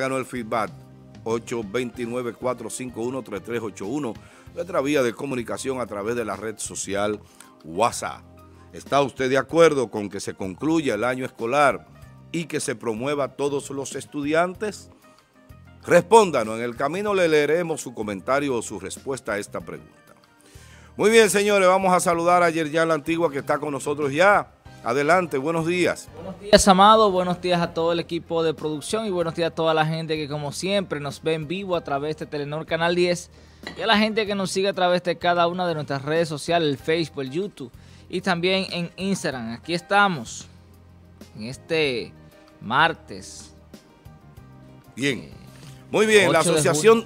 Háganos el feedback 829-451-3381, nuestra vía de comunicación a través de la red social WhatsApp. ¿Está usted de acuerdo con que se concluya el año escolar y que se promueva a todos los estudiantes? Respóndanos, en el camino le leeremos su comentario o su respuesta a esta pregunta. Muy bien, señores, vamos a saludar a Yerjan La Antigua que está con nosotros ya. Adelante, buenos días. Buenos días, Amado. Buenos días a todo el equipo de producción y buenos días a toda la gente que, como siempre, nos ve en vivo a través de Telenor Canal 10 y a la gente que nos sigue a través de cada una de nuestras redes sociales, el Facebook, el YouTube y también en Instagram. Aquí estamos en este martes. Bien. Eh, Muy bien, la asociación...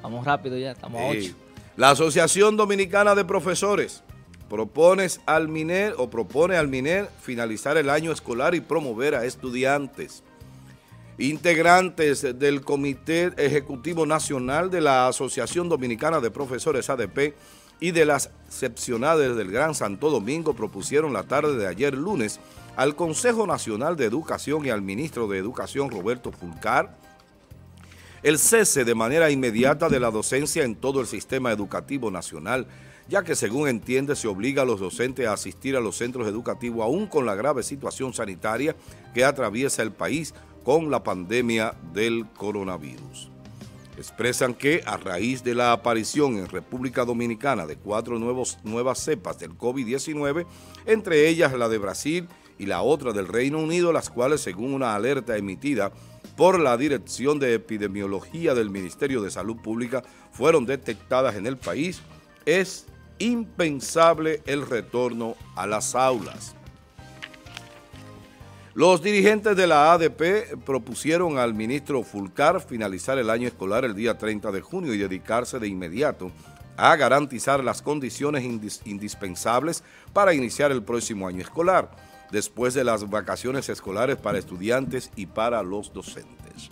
Vamos rápido ya, estamos a 8. la Asociación Dominicana de Profesores Propones al MINER o propone al MINER finalizar el año escolar y promover a estudiantes. Integrantes del Comité Ejecutivo Nacional de la Asociación Dominicana de Profesores ADP y de las seccionales del Gran Santo Domingo propusieron la tarde de ayer lunes al Consejo Nacional de Educación y al ministro de Educación Roberto Fulcar el cese de manera inmediata de la docencia en todo el sistema educativo nacional ya que según entiende se obliga a los docentes a asistir a los centros educativos aún con la grave situación sanitaria que atraviesa el país con la pandemia del coronavirus. Expresan que a raíz de la aparición en República Dominicana de cuatro nuevos, nuevas cepas del COVID-19, entre ellas la de Brasil y la otra del Reino Unido, las cuales según una alerta emitida por la Dirección de Epidemiología del Ministerio de Salud Pública fueron detectadas en el país, es impensable el retorno a las aulas. Los dirigentes de la ADP propusieron al ministro Fulcar finalizar el año escolar el día 30 de junio y dedicarse de inmediato a garantizar las condiciones indispensables para iniciar el próximo año escolar, después de las vacaciones escolares para estudiantes y para los docentes.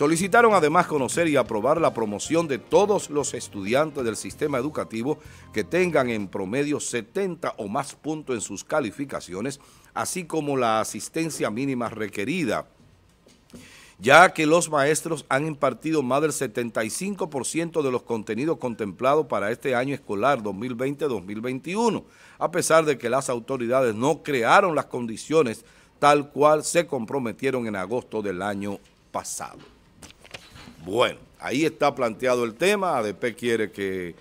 Solicitaron además conocer y aprobar la promoción de todos los estudiantes del sistema educativo que tengan en promedio 70 o más puntos en sus calificaciones, así como la asistencia mínima requerida, ya que los maestros han impartido más del 75% de los contenidos contemplados para este año escolar 2020-2021, a pesar de que las autoridades no crearon las condiciones tal cual se comprometieron en agosto del año pasado. Bueno, ahí está planteado el tema. ADP quiere que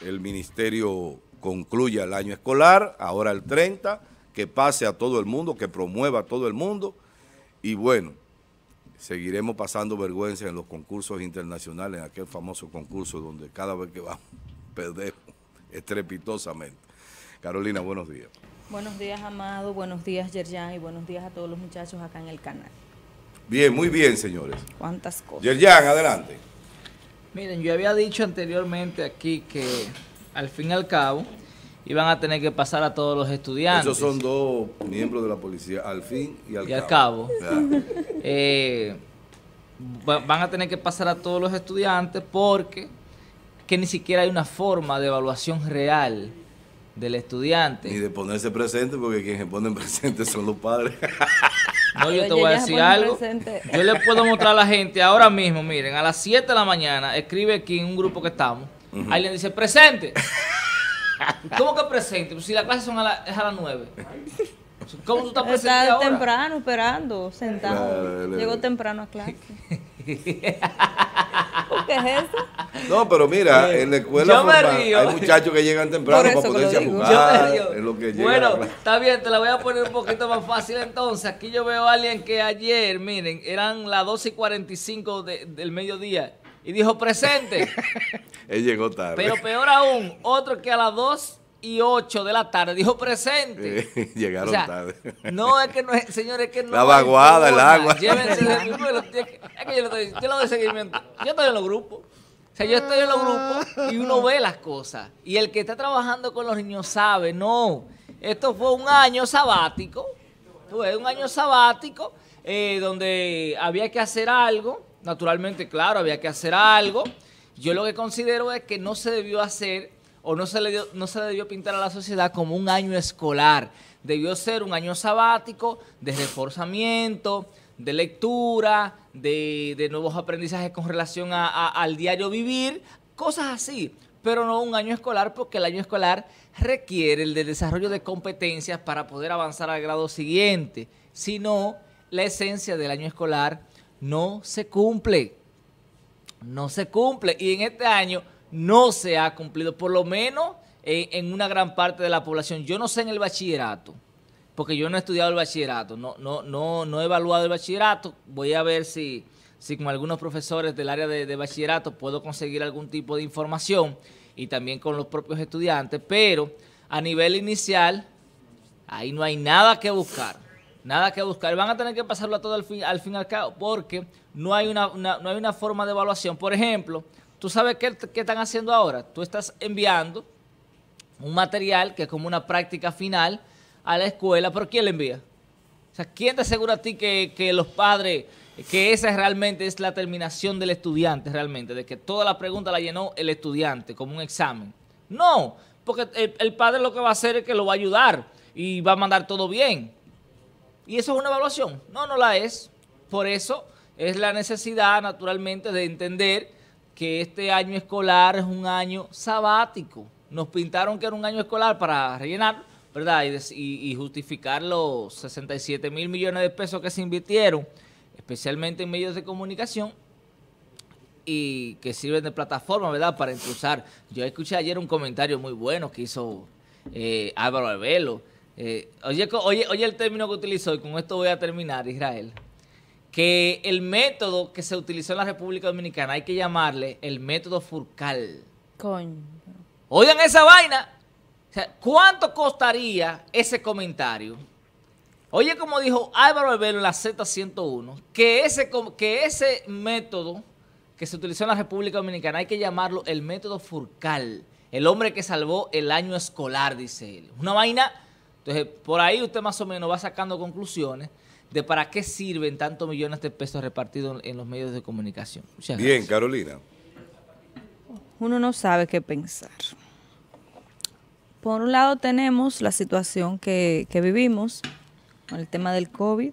el ministerio concluya el año escolar, ahora el 30, que pase a todo el mundo, que promueva a todo el mundo. Y bueno, seguiremos pasando vergüenza en los concursos internacionales, en aquel famoso concurso donde cada vez que vamos perdemos estrepitosamente. Carolina, buenos días. Buenos días, Amado. Buenos días, Yerjan. Y buenos días a todos los muchachos acá en el canal. Bien, muy bien, señores. ¿Cuántas cosas? Yerjan, adelante. Miren, yo había dicho anteriormente aquí que al fin y al cabo iban a tener que pasar a todos los estudiantes. Esos son dos miembros de la policía, al fin y al y cabo. Al cabo. Eh, van a tener que pasar a todos los estudiantes porque que ni siquiera hay una forma de evaluación real del estudiante. Y de ponerse presente, porque quienes se ponen presentes son los padres yo te voy a decir algo. Yo le puedo mostrar a la gente ahora mismo, miren, a las 7 de la mañana, escribe aquí en un grupo que estamos. Alguien dice, presente. ¿Cómo que presente? si la clase son a es a las 9. ¿Cómo tú estás presente temprano, esperando, sentado. Llegó temprano a clase. No, pero mira, eh, en la escuela hay muchachos que llegan temprano para poderse jugar. Es lo que bueno, está bien, te la voy a poner un poquito más fácil entonces. Aquí yo veo a alguien que ayer, miren, eran las 12 y 45 del mediodía y dijo presente. Él llegó tarde. Pero peor aún, otro que a las 2 y 8 de la tarde, dijo presente. llegaron tarde. No, es que no es, señores, es que no. La vaguada, el agua. yo seguimiento. Yo estoy en los grupos. O sea, yo estoy en los grupos y uno ve las cosas. Y el que está trabajando con los niños sabe, no. Esto fue un año sabático. Fue un año sabático eh, donde había que hacer algo. Naturalmente, claro, había que hacer algo. Yo lo que considero es que no se debió hacer o no se, le no se debió pintar a la sociedad como un año escolar. Debió ser un año sabático de reforzamiento, de lectura, de, nuevos aprendizajes con relación al diario vivir, cosas así pero no un año escolar, porque el año escolar requiere el de desarrollo de competencias para poder avanzar al grado siguiente. Si no, la esencia del año escolar no se cumple. No se cumple. Y en este año no se ha cumplido, por lo menos en, una gran parte de la población. Yo no sé en el bachillerato, porque yo no he estudiado el bachillerato, no, no, no, no he evaluado el bachillerato. Voy a ver si, si con algunos profesores del área de, bachillerato puedo conseguir algún tipo de información y también con los propios estudiantes, pero a nivel inicial, ahí no hay nada que buscar. Nada que buscar. Van a tener que pasarlo a todo al fin, al fin y al cabo, porque no hay no hay una forma de evaluación. Por ejemplo, ¿Tú sabes qué, están haciendo ahora? Tú estás enviando un material que es como una práctica final a la escuela, pero ¿quién le envía? O sea, ¿quién te asegura a ti que, los padres, que esa realmente es la terminación del estudiante realmente, de que toda la pregunta la llenó el estudiante como un examen? No, porque el, el padre lo que va a hacer es que lo va a ayudar y va a mandar todo bien. ¿Y eso es una evaluación? No, no la es. Por eso es la necesidad naturalmente de entender que este año escolar es un año sabático. Nos pintaron que era un año escolar para rellenar, ¿verdad? Y, justificar los 67 mil millones de pesos que se invirtieron, especialmente en medios de comunicación, y que sirven de plataforma, ¿verdad? Para impulsar. Yo escuché ayer un comentario muy bueno que hizo eh, Álvaro Arbelo. Eh, oye, oye, oye el término que utilizó y con esto voy a terminar, Israel que el método que se utilizó en la República Dominicana hay que llamarle el método Furcal. Coño. Oigan esa vaina. O sea, ¿Cuánto costaría ese comentario? Oye, como dijo Álvaro Albelo en la Z101, que ese, que ese método que se utilizó en la República Dominicana hay que llamarlo el método Furcal. El hombre que salvó el año escolar, dice él. Una vaina. Entonces, por ahí usted más o menos va sacando conclusiones de para qué sirven tantos millones de pesos repartidos en los medios de comunicación. Bien, Carolina. Uno no sabe qué pensar. Por un lado tenemos la situación que vivimos con el tema del COVID.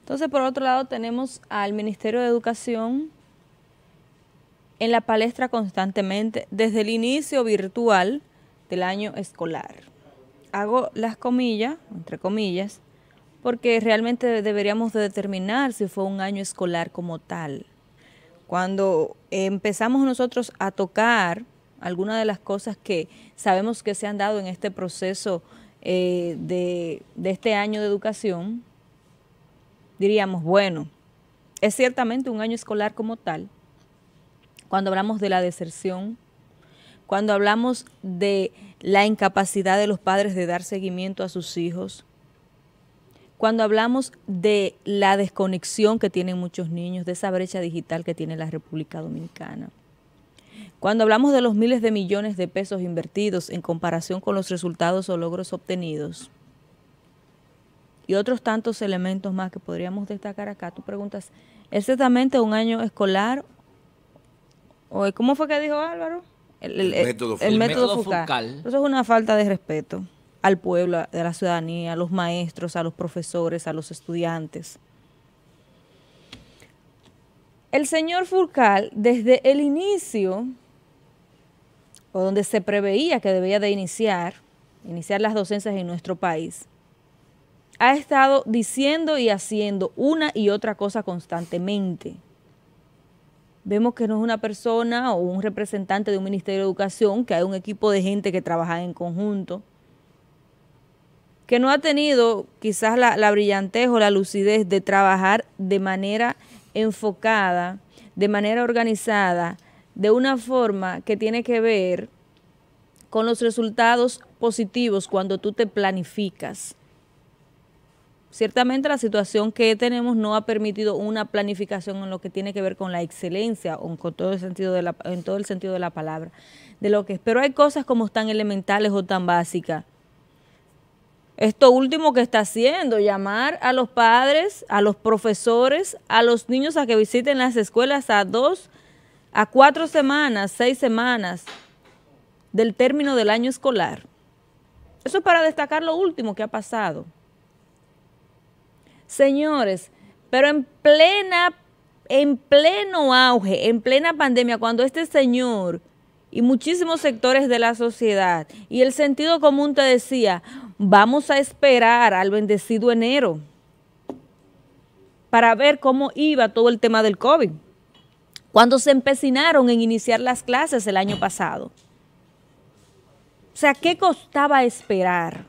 Entonces, por otro lado, tenemos al Ministerio de Educación en la palestra constantemente desde el inicio virtual del año escolar. Hago las comillas, entre comillas, porque realmente deberíamos de determinar si fue un año escolar como tal. Cuando empezamos nosotros a tocar algunas de las cosas que sabemos que se han dado en este proceso eh, de este año de educación, diríamos, bueno, es ciertamente un año escolar como tal, cuando hablamos de la deserción, cuando hablamos de la incapacidad de los padres de dar seguimiento a sus hijos, cuando hablamos de la desconexión que tienen muchos niños, de esa brecha digital que tiene la República Dominicana. Cuando hablamos de los miles de millones de pesos invertidos en comparación con los resultados o logros obtenidos y otros tantos elementos más que podríamos destacar acá, tú preguntas, ¿es exactamente un año escolar? ¿O cómo fue que dijo Álvaro? El, método, focal. Eso es una falta de respeto al pueblo, a la ciudadanía, a los maestros, a los profesores, a los estudiantes. El señor Furcal, desde el inicio, o donde se preveía que debía de iniciar, iniciar las docencias en nuestro país, ha estado diciendo y haciendo una y otra cosa constantemente. Vemos que no es una persona o un representante de un Ministerio de Educación, que hay un equipo de gente que trabaja en conjunto, que no ha tenido quizás la, brillantez o la lucidez de trabajar de manera enfocada, de manera organizada, de una forma que tiene que ver con los resultados positivos cuando tú te planificas. Ciertamente la situación que tenemos no ha permitido una planificación en lo que tiene que ver con la excelencia o en todo el sentido de la palabra, de lo que Pero hay cosas como tan elementales o tan básicas esto último que está haciendo, llamar a los padres, a los profesores, a los niños a que visiten las escuelas a dos, a cuatro semanas, seis semanas del término del año escolar. Eso es para destacar lo último que ha pasado. Señores, pero en plena, en pleno auge, en plena pandemia, cuando este señor y muchísimos sectores de la sociedad. Y el sentido común te decía, vamos a esperar al bendecido enero para ver cómo iba todo el tema del COVID, cuando se empecinaron en iniciar las clases el año pasado. O sea, ¿qué costaba esperar?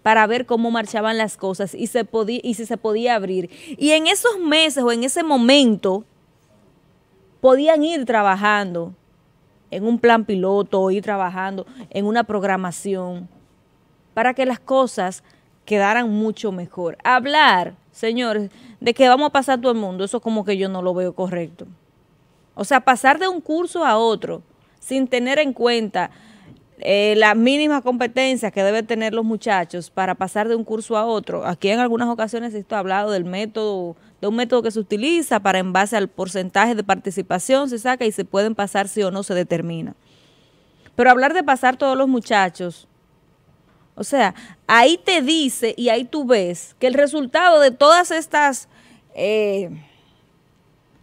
para ver cómo marchaban las cosas y, se podía, y si se podía abrir. Y en esos meses o en ese momento podían ir trabajando en un plan piloto, ir trabajando en una programación para que las cosas quedaran mucho mejor. Hablar, señores, de que vamos a pasar todo el mundo, eso como que yo no lo veo correcto. O sea, pasar de un curso a otro sin tener en cuenta eh, la las mínimas competencias que deben tener los muchachos para pasar de un curso a otro. Aquí en algunas ocasiones esto ha hablado del método de un método que se utiliza para en base al porcentaje de participación se saca y se pueden pasar si o no se determina. Pero hablar de pasar todos los muchachos, o sea, ahí te dice y ahí tú ves que el resultado de todas estas eh,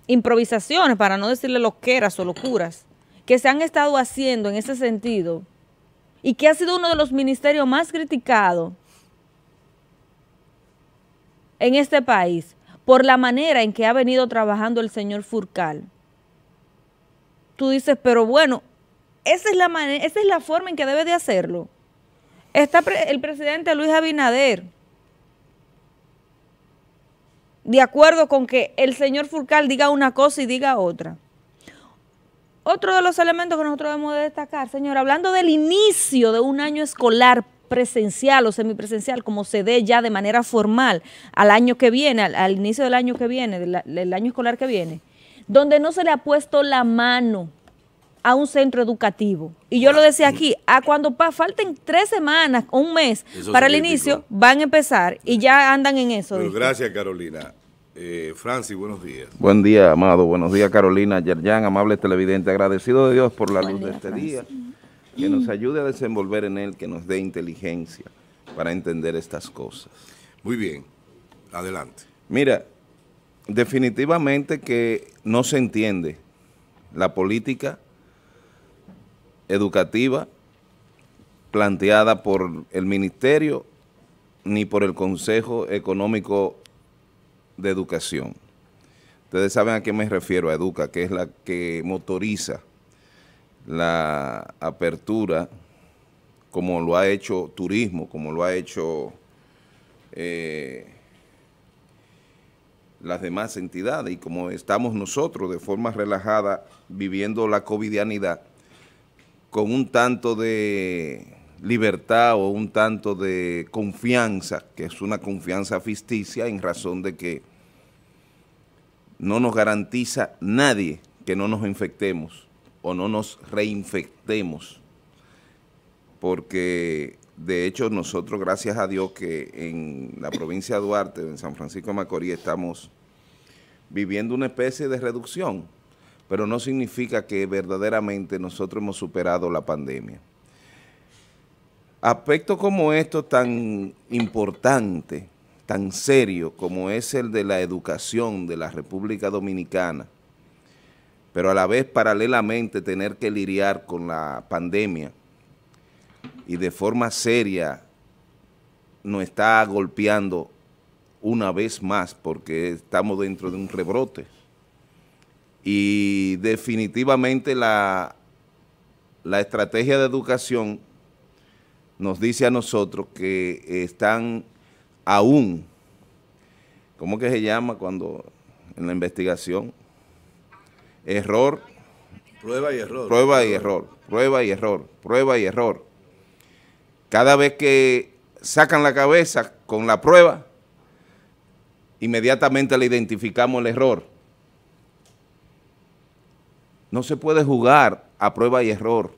improvisaciones, para no decirle loqueras o locuras, que se han estado haciendo en ese sentido y que ha sido uno de los ministerios más criticados en este país, por la manera en que ha venido trabajando el señor Furcal. Tú dices, pero bueno, esa es la, forma en que debe de hacerlo. Está el presidente Luis Abinader de acuerdo con que el señor Furcal diga una cosa y diga otra. Otro de los elementos que nosotros debemos de destacar, señor, hablando del inicio de un año escolar presencial o semipresencial, como se dé ya de manera formal al año que viene, al, inicio del año que viene, del, año escolar que viene, donde no se le ha puesto la mano a un centro educativo. Y yo lo decía aquí, a cuando falten tres semanas o un mes para el inicio, van a empezar y ya andan en eso. gracias, Carolina. Eh, Francis, buenos días. Buen día, Amado. Buenos días, Carolina, Yerjan, amable televidente. Agradecido de Dios por la luz de este día que nos ayude a desenvolver en él, que nos dé inteligencia para entender estas cosas. Muy bien, adelante. Mira, definitivamente que no se entiende la política educativa planteada por el Ministerio ni por el Consejo Económico de Educación. Ustedes saben a qué me refiero, a Educa, que es la que motoriza la apertura, como lo ha hecho turismo, como lo ha hecho eh, las demás entidades y como estamos nosotros de forma relajada viviendo la covidianidad, con un tanto de libertad o un tanto de confianza, que es una confianza ficticia en razón de que no nos garantiza nadie que no nos infectemos o no nos reinfectemos, porque de hecho nosotros, gracias a Dios, que en la provincia de Duarte, en San Francisco de Macorís, estamos viviendo una especie de reducción, pero no significa que verdaderamente nosotros hemos superado la pandemia. Aspectos como esto tan importante tan serio como es el de la educación de la República Dominicana, pero a la vez paralelamente tener que lidiar con la pandemia y de forma seria nos está golpeando una vez más porque estamos dentro de un rebrote. Y definitivamente la, la estrategia de educación nos dice a nosotros que están aún, ¿cómo que se llama cuando en la investigación? error. Prueba y error. Prueba y error, prueba y error, prueba y error. Cada vez que sacan la cabeza con la prueba, inmediatamente le identificamos el error. No se puede jugar a prueba y error,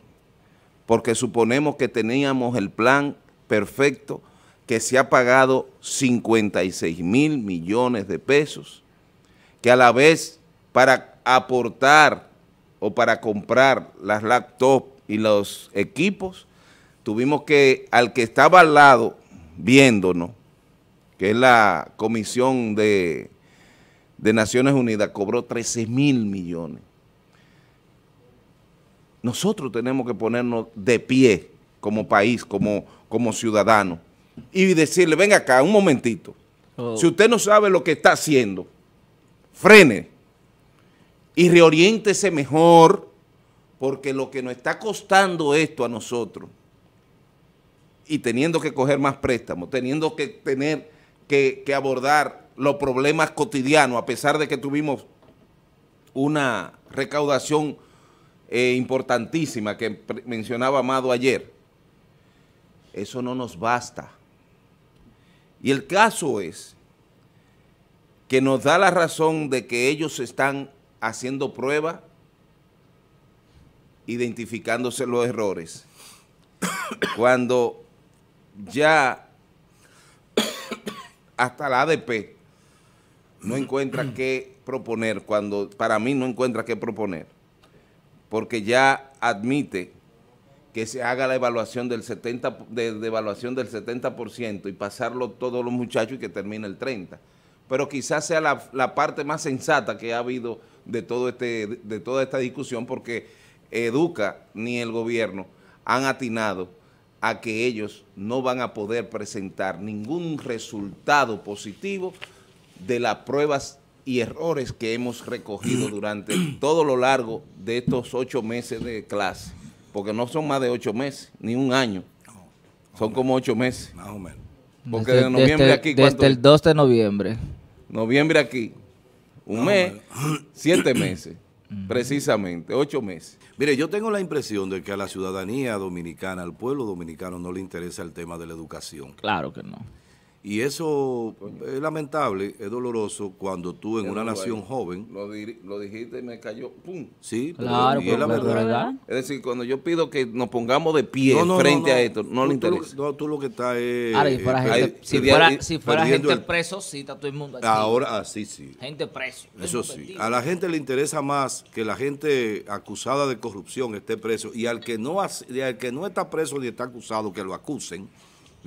porque suponemos que teníamos el plan perfecto que se ha pagado 56 mil millones de pesos, que a la vez para aportar o para comprar las laptops y los equipos, tuvimos que, al que estaba al lado, viéndonos, que es la Comisión de, Naciones Unidas, cobró 13 mil millones. Nosotros tenemos que ponernos de pie como país, como, como ciudadano, y decirle, venga acá, un momentito, oh. si usted no sabe lo que está haciendo, frene, y reoriéntese mejor, porque lo que nos está costando esto a nosotros, y teniendo que coger más préstamos, teniendo que tener que, abordar los problemas cotidianos, a pesar de que tuvimos una recaudación eh, importantísima que mencionaba Amado ayer, eso no nos basta. Y el caso es que nos da la razón de que ellos están haciendo prueba identificándose los errores. Cuando ya hasta la ADP no encuentra qué proponer, cuando para mí no encuentra qué proponer, porque ya admite que se haga la evaluación del 70, de, evaluación del 70% y pasarlo todos los muchachos y que termine el 30% pero quizás sea la, parte más sensata que ha habido de, todo este, de toda esta discusión porque Educa ni el gobierno han atinado a que ellos no van a poder presentar ningún resultado positivo de las pruebas y errores que hemos recogido durante todo lo largo de estos ocho meses de clase, porque no son más de ocho meses, ni un año, son como ocho meses. Más o menos desde, noviembre aquí. Desde el 2 de noviembre. Noviembre aquí. Un mes, siete meses, mm. precisamente, ocho meses. Mire, yo tengo la impresión de que a la ciudadanía dominicana, al pueblo dominicano, no le interesa el tema de la educación. Claro que no. Y eso eh, es lamentable, es doloroso cuando tú en una nación joven... Lo, dijiste y me cayó, ¡pum! Sí, claro, pero, es verdad. Es decir, cuando yo pido que nos pongamos de pie frente a esto, no le interesa. no, tú lo que estás es... Ahora, si fuera, eh, gente, preso, sí, está todo el mundo aquí. Ahora, ah, sí, sí. Gente preso. Eso sí. A la gente le interesa más que la gente acusada de corrupción esté preso y al que no, al que no está preso ni está acusado, que lo acusen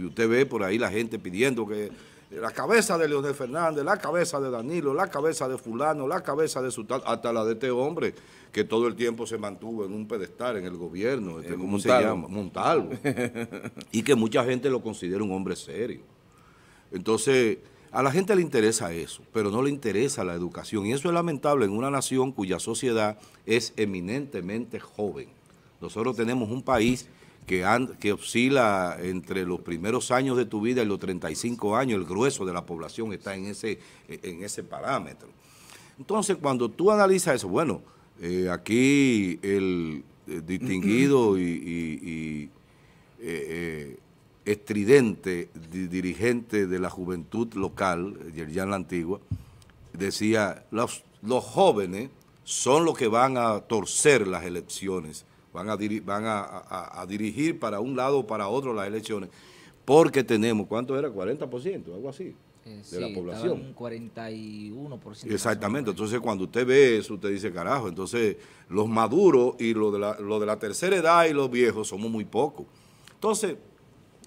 y usted ve por ahí la gente pidiendo que la cabeza de Leonel Fernández, la cabeza de Danilo, la cabeza de fulano, la cabeza de su tal, hasta la de este hombre que todo el tiempo se mantuvo en un pedestal en el gobierno, este, eh, ¿cómo se llama? Montalvo. y que mucha gente lo considera un hombre serio. Entonces, a la gente le interesa eso, pero no le interesa la educación. Y eso es lamentable en una nación cuya sociedad es eminentemente joven. Nosotros tenemos un país que, que oscila entre los primeros años de tu vida y los 35 años, el grueso de la población está en ese, en ese parámetro. Entonces, cuando tú analizas eso, bueno, eh, aquí el eh, distinguido y, eh, estridente dirigente de la juventud local, en La Antigua, decía, los, los jóvenes son los que van a torcer las elecciones van, a, van a, dirigir para un lado o para otro las elecciones, porque tenemos, ¿cuánto era? 40%, algo así, eh, de la población. Un 41%. Exactamente, entonces cuando usted ve eso, usted dice, carajo, entonces los maduros y los de la, lo de la tercera edad y los viejos somos muy pocos. Entonces,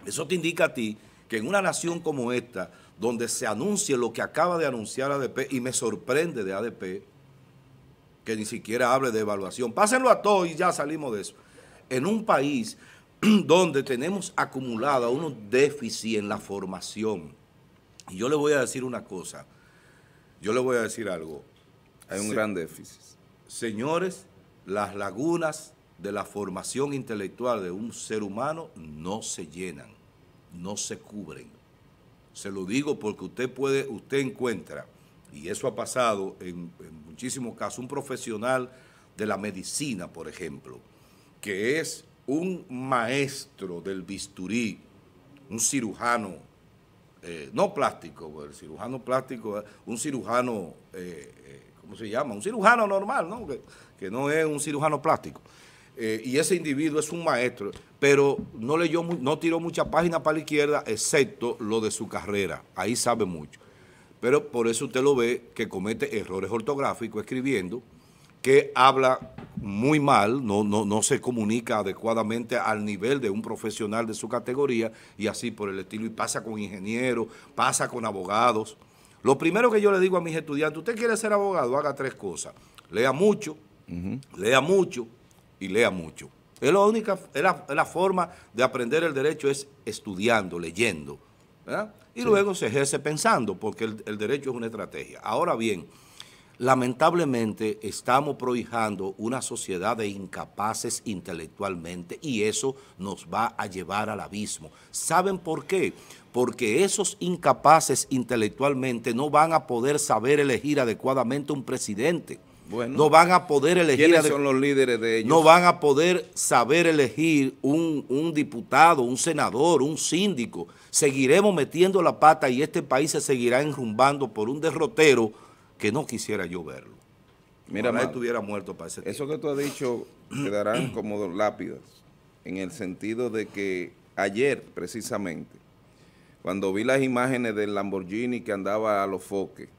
eso te indica a ti que en una nación como esta, donde se anuncie lo que acaba de anunciar ADP, y me sorprende de ADP, que ni siquiera hable de evaluación. Pásenlo a todos y ya salimos de eso. En un país donde tenemos acumulado unos déficit en la formación. Y yo le voy a decir una cosa, yo le voy a decir algo. Hay un gran déficit. Señores, las lagunas de la formación intelectual de un ser humano no se llenan, no se cubren. Se lo digo porque usted puede, usted encuentra y eso ha pasado en, muchísimos casos, un profesional de la medicina, por ejemplo, que es un maestro del bisturí, un cirujano, eh, no plástico, el cirujano plástico, un cirujano, eh, eh, ¿cómo se llama? Un cirujano normal, ¿no? Que, no es un cirujano plástico. y ese individuo es un maestro, pero no leyó, no tiró mucha página para la izquierda, excepto lo de su carrera. Ahí sabe mucho pero por eso usted lo ve que comete errores ortográficos escribiendo, que habla muy mal, no, no, no se comunica adecuadamente al nivel de un profesional de su categoría y así por el estilo, y pasa con ingenieros, pasa con abogados. Lo primero que yo le digo a mis estudiantes, usted quiere ser abogado, haga tres cosas. Lea mucho, lea mucho y lea mucho. Es la única la, forma de aprender el derecho es estudiando, leyendo. ¿verdad? y luego se ejerce pensando, porque el, el, derecho es una estrategia. Ahora bien, lamentablemente estamos prohijando una sociedad de incapaces intelectualmente y eso nos va a llevar al abismo. ¿Saben por qué? Porque esos incapaces intelectualmente no van a poder saber elegir adecuadamente un presidente no van a poder elegir. los líderes de No van a poder saber elegir un, diputado, un senador, un síndico. Seguiremos metiendo la pata y este país se seguirá enrumbando por un derrotero que no quisiera yo verlo. Mira, no estuviera muerto para ese tiempo. Eso que tú has dicho quedarán como lápidas, en el sentido de que ayer, precisamente, cuando vi las imágenes del Lamborghini que andaba a los foques,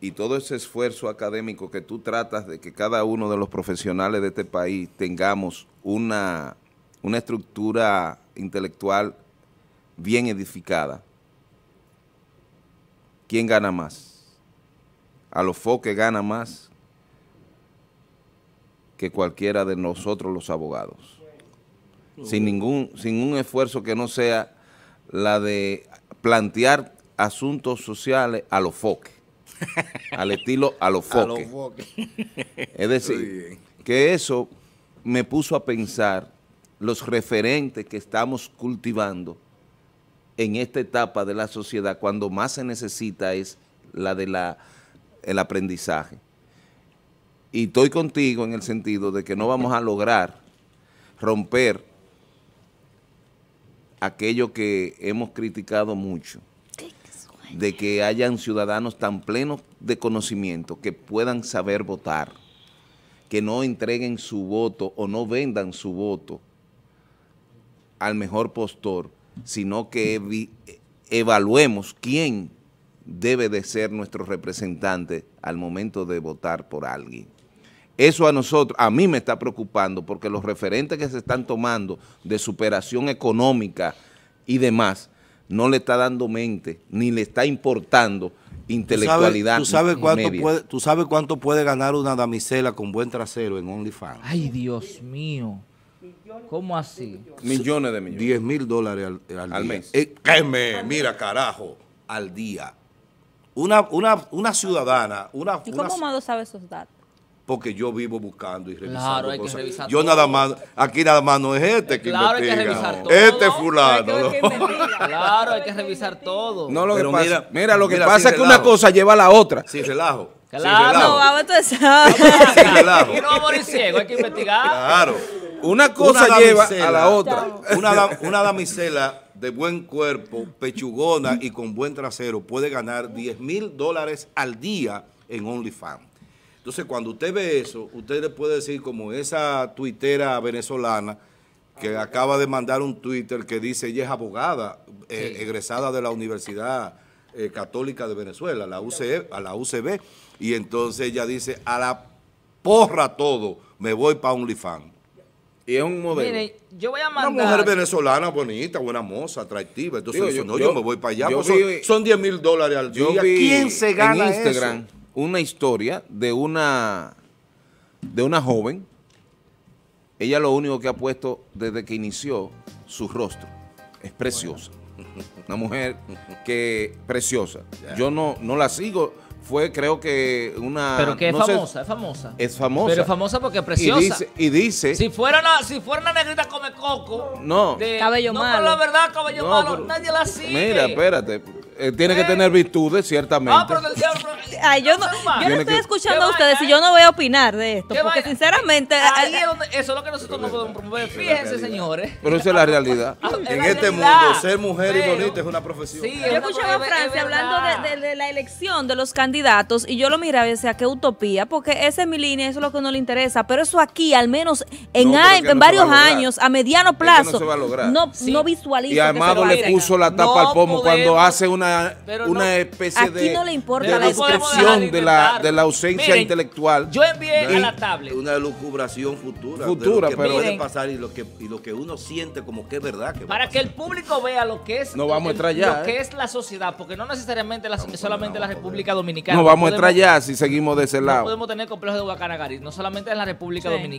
y todo ese esfuerzo académico que tú tratas de que cada uno de los profesionales de este país tengamos una, estructura intelectual bien edificada, ¿quién gana más? A los foques gana más que cualquiera de nosotros los abogados. Sin ningún, sin un esfuerzo que no sea la de plantear asuntos sociales a los foques al estilo a los foques. es decir, que eso me puso a pensar los referentes que estamos cultivando en esta etapa de la sociedad cuando más se necesita es la de la aprendizaje. Y estoy contigo en el sentido de que no vamos a lograr romper aquello que hemos criticado mucho, de que hayan ciudadanos tan plenos de conocimiento que puedan saber votar, que no entreguen su voto o no vendan su voto al mejor postor, sino que evaluemos quién debe de ser nuestro representante al momento de votar por alguien. Eso a nosotros, a mí me está preocupando porque los referentes que se están tomando de superación económica y demás, no le está dando mente, ni le está importando intelectualidad ¿Tú sabes, cuánto Puede, ganar una damisela con buen trasero en OnlyFans? Ay, Dios mío. ¿Cómo así? Millones de millones. 10 mil dólares al, mes. Eh, mira, carajo, al día. Una, una, una ciudadana. Una, ¿Y cómo Mado sabe esos datos? porque yo vivo buscando y revisando claro, hay Que revisar yo nada más, aquí nada más no es este que claro, investiga. Hay que revisar todo. Este fulano. claro, hay que revisar todo. Pero mira, lo que pasa es que una cosa lleva a la otra. Sí, relajo. Claro. vamos a sí, relajo. no vamos a ciego, hay que investigar. Claro. Una cosa lleva a la otra. Una, una damisela de buen cuerpo, pechugona y con buen trasero puede ganar 10 mil dólares al día en OnlyFans. Entonces, cuando usted ve eso, usted le puede decir como esa tuitera venezolana que acaba de mandar un Twitter que dice ella es abogada, eh, egresada de la Universidad eh, Católica de Venezuela, la e, a la UCB, y entonces ella dice, a la porra todo, me voy para OnlyFans. Y es un modelo. yo voy a mandar... Una mujer venezolana bonita, buena moza, atractiva. Entonces, yo, no, yo, me voy para allá. Pues son, 10 mil dólares al día. ¿Quién se gana en Instagram? una historia de una, de una joven. Ella lo único que ha puesto desde que inició su rostro. Es preciosa. Una mujer que preciosa. Yo no, no la sigo fue creo que una... Pero que es famosa, es famosa. Es famosa. Pero es famosa porque es preciosa. Y dice... si, fuera una, si fuera negrita come coco... No. cabello malo. la verdad, cabello malo, nadie la sigue. Mira, espérate. Eh, tiene que tener virtudes, ciertamente. Ah, pero, yo no, yo estoy escuchando a ustedes y eh. yo no voy a opinar de esto, porque sinceramente... Ahí ah, es eso es lo que nosotros no podemos promover. Fíjense, señores. Pero esa es la realidad. Ah, en este mundo, ser mujer y bonita es una profesión. Sí, yo escuchaba a Francia hablando de, la elección de los candidatos y yo lo miraba y decía, qué utopía, porque esa es mi línea, eso es lo que no le interesa. Pero eso aquí, al menos en, varios años, a mediano plazo, no, se va a visualiza. Y Amado le puso la tapa al pomo cuando hace una una, especie de, de la de la, ausencia intelectual. Yo envié a la tablet. Una lucubración futura. Futura, de lo que puede pasar y lo, que, lo que uno siente como que es verdad. para que el público vea lo que es. Lo que ¿eh? es la sociedad, porque no necesariamente la, solamente la República Dominicana. No vamos a allá si seguimos de ese lado. No podemos tener complejo de Guacanagarí, no solamente en la República Dominicana.